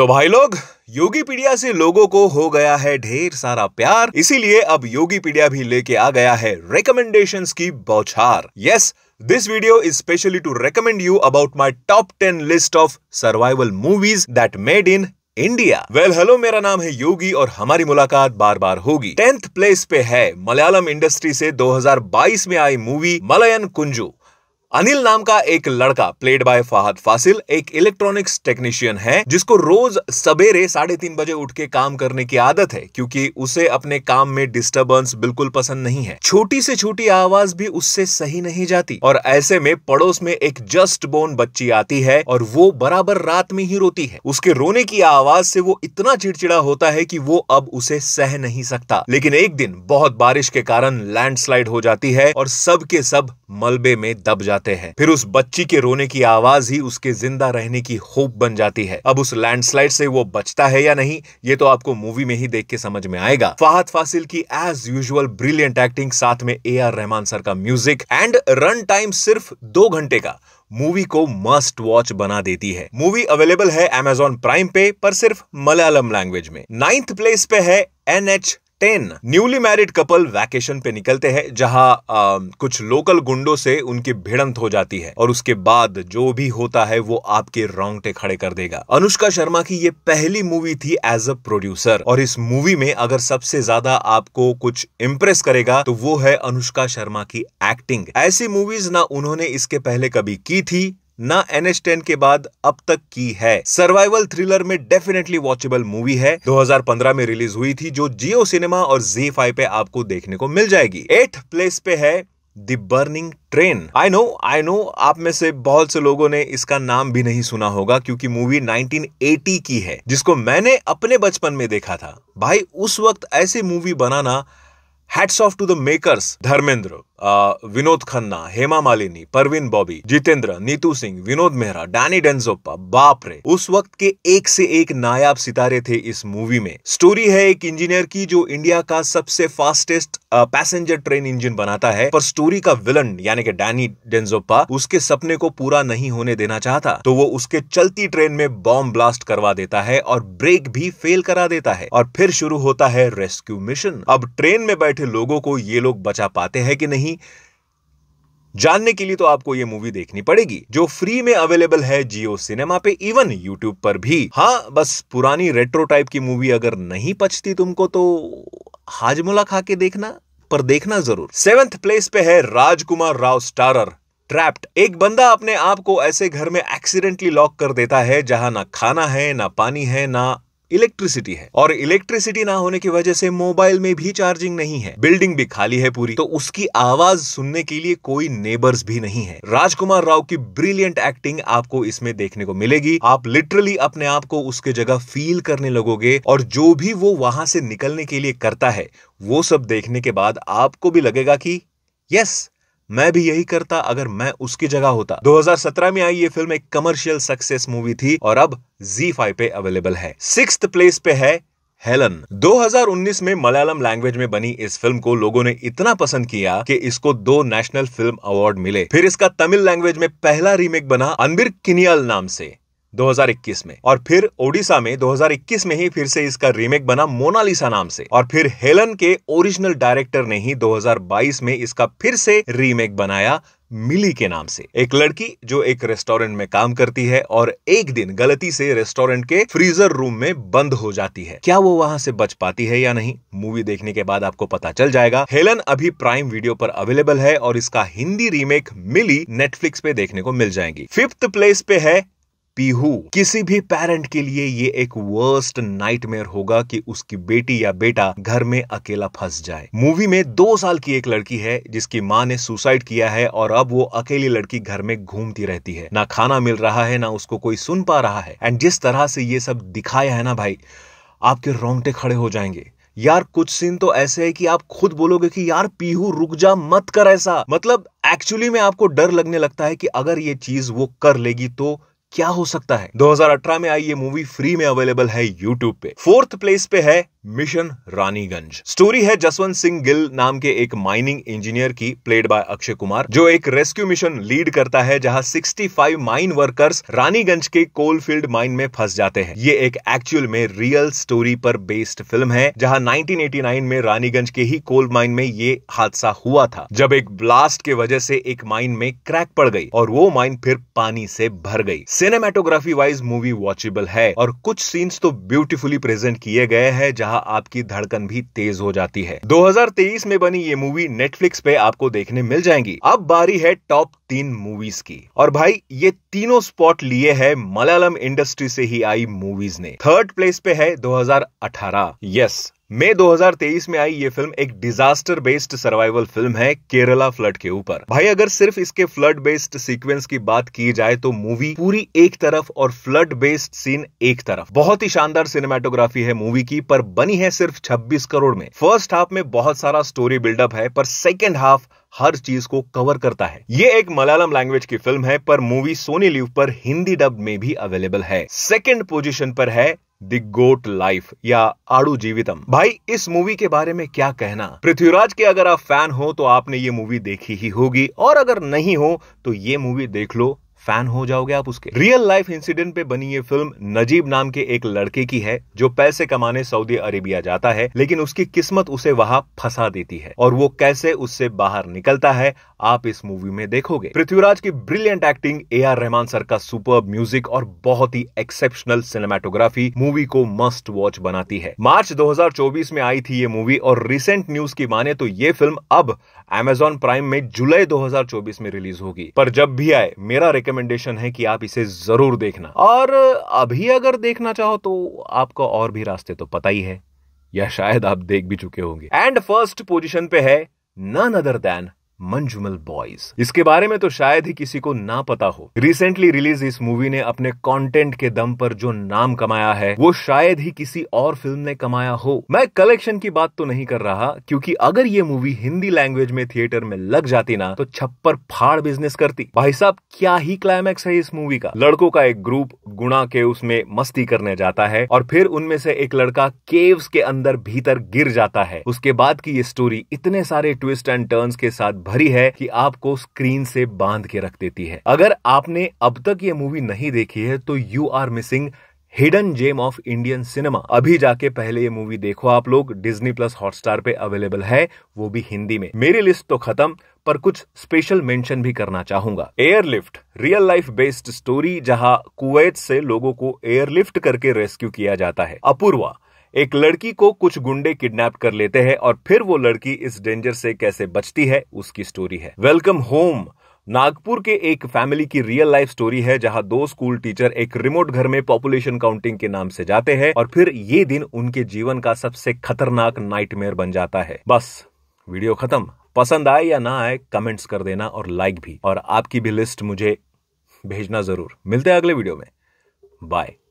तो भाई लोग योगी पीडिया से लोगों को हो गया है ढेर सारा प्यार इसीलिए अब योगी पीडिया भी लेके आ गया है रिकमेंडेशन की बौछार yes this video is specially to recommend you about my top ten list of survival movies that made in India well hello मेरा नाम है योगी और हमारी मुलाकात बार बार होगी टेंथ प्लेस पे है मलयालम इंडस्ट्री से 2022 में आई मूवी मलयन कुंजू अनिल नाम का एक लड़का प्लेड बाय फहाद फासिल एक इलेक्ट्रॉनिक्स टेक्नीशियन है जिसको रोज सवेरे साढ़े तीन बजे उठ के काम करने की आदत है क्योंकि उसे अपने काम में डिस्टरबेंस बिल्कुल पसंद नहीं है छोटी से छोटी आवाज भी उससे सही नहीं जाती और ऐसे में पड़ोस में एक जस्ट बोर्न बच्ची आती है और वो बराबर रात में ही रोती है उसके रोने की आवाज से वो इतना चिड़चिड़ा होता है की वो अब उसे सह नहीं सकता लेकिन एक दिन बहुत बारिश के कारण लैंडस्लाइड हो जाती है और सबके सब मलबे में दब जाते जाते हैं फिर उस बच्ची के रोने की आवाज ही उसके जिंदा रहने की होप बन जाती है अब उस लैंडस्लाइड से वो बचता है या नहीं ये तो आपको मूवी में ही देख के समझ में आएगा फाहत फासिल की एज यूजल ब्रिलियंट एक्टिंग साथ में ए आर रहमान सर का म्यूजिक एंड रन टाइम सिर्फ दो घंटे का मूवी को मस्ट वॉच बना देती है मूवी अवेलेबल है एमेजॉन प्राइम पे पर सिर्फ मलयालम लैंग्वेज में नाइन्थ प्लेस पे है N H ten newly married couple vacation पे निकलते हैं जहाँ कुछ लोकल गुंडों से उनकी भिड़ंत हो जाती है और उसके बाद जो भी होता है वो आपके रोंगटे खड़े कर देगा अनुष्का शर्मा की ये पहली मूवी थी एज अ प्रोड्यूसर और इस मूवी में अगर सबसे ज्यादा आपको कुछ इम्प्रेस करेगा तो वो है अनुष्का शर्मा की एक्टिंग ऐसी मूवीज ना उन्होंने इसके पहले कभी की थी ना एन एच टेन के बाद अब तक की है सर्वाइवल थ्रिलर में डेफिनेटली वॉचेबल मूवी है 2015 में रिलीज हुई थी जो जियो सिनेमा और जी फाइव पे आपको देखने को मिल जाएगी एट प्लेस पे है the burning train I know I know आप में से बहुत से लोगों ने इसका नाम भी नहीं सुना होगा क्योंकि मूवी 1980 की है जिसको मैंने अपने बचपन में देखा था भाई उस वक्त ऐसी मूवी बनाना hats off to the makers Dharmendra Vinod Khanna Hema Malini Parveen Babi Jitendra Neetu Singh Vinod Mehra Danny Denzongpa बाप रे उस वक्त के एक से एक नायाब सितारे थे इस मूवी में स्टोरी है एक इंजीनियर की जो इंडिया का सबसे फास्टेस्ट पैसेंजर ट्रेन इंजन बनाता है पर स्टोरी का विलन यानी कि डैनी डेंजोप्पा उसके सपने को पूरा नहीं होने देना चाहता तो वो उसके चलती ट्रेन में बॉम्ब ब्लास्ट करवा देता है और ब्रेक भी फेल करा देता है और फिर शुरू होता है रेस्क्यू मिशन अब ट्रेन में बैठे बैठे लोगों को ये लोग बचा पाते हैं कि नहीं जानने के लिए तो आपको ये मूवी देखनी पड़ेगी जो फ्री में अवेलेबल है जियो सिनेमा पे इवन यूट्यूब पर भी हाँ बस पुरानी रेट्रो टाइप की मूवी अगर नहीं पचती तुमको तो हाजमुला खा के देखना पर देखना जरूर सेवेंथ प्लेस पे है राजकुमार राव स्टारर ट्रैप्ड एक बंदा अपने आप को ऐसे घर में एक्सीडेंटली लॉक कर देता है जहां ना खाना है ना पानी है ना इलेक्ट्रिसिटी है और इलेक्ट्रिसिटी ना होने की वजह से मोबाइल में भी चार्जिंग नहीं है बिल्डिंग भी खाली है पूरी तो उसकी आवाज सुनने के लिए कोई नेबर्स भी नहीं है राजकुमार राव की ब्रिलियंट एक्टिंग आपको इसमें देखने को मिलेगी आप लिटरली अपने आप को उसके जगह फील करने लगोगे और जो भी वो वहां से निकलने के लिए करता है वो सब देखने के बाद आपको भी लगेगा कि यस मैं भी यही करता अगर मैं उसकी जगह होता 2017 में आई ये फिल्म एक कमर्शियल सक्सेस मूवी थी और अब जी फाइव पे अवेलेबल है सिक्स प्लेस पे है हेलन 2019 में मलयालम लैंग्वेज में बनी इस फिल्म को लोगों ने इतना पसंद किया कि इसको दो नेशनल फिल्म अवार्ड मिले फिर इसका तमिल लैंग्वेज में पहला रीमेक बना अनबिर किनियल नाम से 2021 में और फिर ओडिशा में 2021 में ही फिर से इसका रीमेक बना मोनालिसा नाम से और फिर हेलन के ओरिजिनल डायरेक्टर ने ही 2022 में इसका फिर से रीमेक बनाया मिली के नाम से एक लड़की जो एक रेस्टोरेंट में काम करती है और एक दिन गलती से रेस्टोरेंट के फ्रीजर रूम में बंद हो जाती है क्या वो वहां से बच पाती है या नहीं मूवी देखने के बाद आपको पता चल जाएगा हेलन अभी प्राइम वीडियो पर अवेलेबल है और इसका हिंदी रीमेक मिली नेटफ्लिक्स पे देखने को मिल जाएगी फिफ्थ प्लेस पे है पीहू किसी भी पेरेंट के लिए ये एक वर्स्ट नाइटमेयर होगा कि उसकी बेटी या बेटा घर में अकेला फंस जाए मूवी में दो साल की एक लड़की है जिसकी माँ ने सुसाइड किया है और अब वो अकेली लड़की घर में घूमती रहती है ना खाना मिल रहा है ना उसको कोई सुन पा रहा है एंड जिस तरह से ये सब दिखाया है ना भाई आपके रोंगटे खड़े हो जाएंगे यार कुछ सीन तो ऐसे है कि आप खुद बोलोगे कि यार पीहू रुक जा मत कर ऐसा मतलब एक्चुअली में आपको डर लगने लगता है कि अगर ये चीज वो कर लेगी तो क्या हो सकता है 2018 में आई ये मूवी फ्री में अवेलेबल है यूट्यूब पे फोर्थ प्लेस पे है मिशन रानीगंज स्टोरी है जसवंत सिंह गिल नाम के एक माइनिंग इंजीनियर की प्लेड बाय अक्षय कुमार जो एक रेस्क्यू मिशन लीड करता है जहां 65 माइन वर्कर्स रानीगंज के कोल फील्ड माइन में फंस जाते हैं ये एक एक्चुअल में रियल स्टोरी पर बेस्ड फिल्म है जहां 1989 में रानीगंज के ही कोल माइन में ये हादसा हुआ था जब एक ब्लास्ट के वजह से एक माइन में क्रैक पड़ गई और वो माइन फिर पानी से भर गई सिनेमेटोग्राफी वाइज मूवी वॉचेबल है और कुछ सीन्स तो ब्यूटिफुली प्रेजेंट किए गए हैं जहां जहां आपकी धड़कन भी तेज हो जाती है 2023 में बनी ये मूवी नेटफ्लिक्स पे आपको देखने मिल जाएंगी अब बारी है टॉप तीन मूवीज की और भाई ये तीनों स्पॉट लिए है मलयालम इंडस्ट्री से ही आई मूवीज ने थर्ड प्लेस पे है 2018 यस मई 2023 में आई ये फिल्म एक डिजास्टर बेस्ड सर्वाइवल फिल्म है केरला फ्लड के ऊपर भाई अगर सिर्फ इसके फ्लड बेस्ड सीक्वेंस की बात की जाए तो मूवी पूरी एक तरफ और फ्लड बेस्ड सीन एक तरफ बहुत ही शानदार सिनेमाटोग्राफी है मूवी की पर बनी है सिर्फ 26 करोड़ में फर्स्ट हाफ में बहुत सारा स्टोरी बिल्डअप है पर सेकेंड हाफ हर चीज को कवर करता है ये एक मलयालम लैंग्वेज की फिल्म है पर मूवी सोनी लिव पर हिंदी डब में भी अवेलेबल है सेकेंड पोजिशन पर है द गोट लाइफ या आड़ू जीवितम भाई इस मूवी के बारे में क्या कहना पृथ्वीराज के अगर आप फैन हो तो आपने ये मूवी देखी ही होगी और अगर नहीं हो तो ये मूवी देख लो फैन हो जाओगे आप उसके रियल लाइफ इंसिडेंट पे बनी ये फिल्म नजीब नाम के एक लड़के की है जो पैसे कमाने सऊदी अरेबिया जाता है लेकिन उसकी किस्मत उसे वहां फंसा देती है और वो कैसे उससे बाहर निकलता है आप इस मूवी में देखोगे पृथ्वीराज की brilliant acting A R Rahman sir का सुपर म्यूजिक और बहुत ही एक्सेप्शनल सिनेमाटोग्राफी मूवी को मस्ट वॉच बनाती है मार्च 2024 में आई थी ये मूवी और रिसेंट न्यूज की माने तो ये फिल्म अब एमेजॉन प्राइम में जुलाई 2024 में रिलीज होगी पर जब भी आए मेरा रिकमेंडेशन है कि आप इसे जरूर देखना और अभी अगर देखना चाहो तो आपका और भी रास्ते तो पता ही है या शायद आप देख भी चुके होंगे एंड फर्स्ट पोजीशन पे है none other than Manjummel boys इसके बारे में तो शायद ही किसी को ना पता हो रिसेंटली रिलीज इस मूवी ने अपने कंटेंट के दम पर जो नाम कमाया है वो शायद ही किसी और फिल्म ने कमाया हो मैं कलेक्शन की बात तो नहीं कर रहा क्योंकि अगर ये मूवी हिंदी लैंग्वेज में थिएटर में लग जाती ना तो छप्पर फाड़ बिजनेस करती भाई साहब क्या ही क्लाइमैक्स है इस मूवी का लड़कों का एक ग्रुप गुणा के उसमें मस्ती करने जाता है और फिर उनमें से एक लड़का केव्स के अंदर भीतर गिर जाता है उसके बाद की ये स्टोरी इतने सारे ट्विस्ट एंड टर्न्स के साथ भरी है कि आपको स्क्रीन से बांध के रख देती है अगर आपने अब तक ये मूवी नहीं देखी है तो you are missing hidden gem of Indian cinema अभी जाके पहले ये मूवी देखो आप लोग डिज्नी प्लस हॉटस्टार पे अवेलेबल है वो भी हिंदी में मेरी लिस्ट तो खत्म पर कुछ स्पेशल मेंशन भी करना चाहूंगा Airlift real life based story जहां कुवैत से लोगों को एयरलिफ्ट करके रेस्क्यू किया जाता है अपूर्वा एक लड़की को कुछ गुंडे किडनैप कर लेते हैं और फिर वो लड़की इस डेंजर से कैसे बचती है उसकी स्टोरी है वेलकम होम नागपुर के एक फैमिली की रियल लाइफ स्टोरी है जहां दो स्कूल टीचर एक रिमोट घर में पॉपुलेशन काउंटिंग के नाम से जाते हैं और फिर ये दिन उनके जीवन का सबसे खतरनाक नाइटमेयर बन जाता है बस वीडियो खत्म पसंद आए या ना आए कमेंट्स कर देना और लाइक भी और आपकी भी लिस्ट मुझे भेजना जरूर मिलते हैं अगले वीडियो में बाय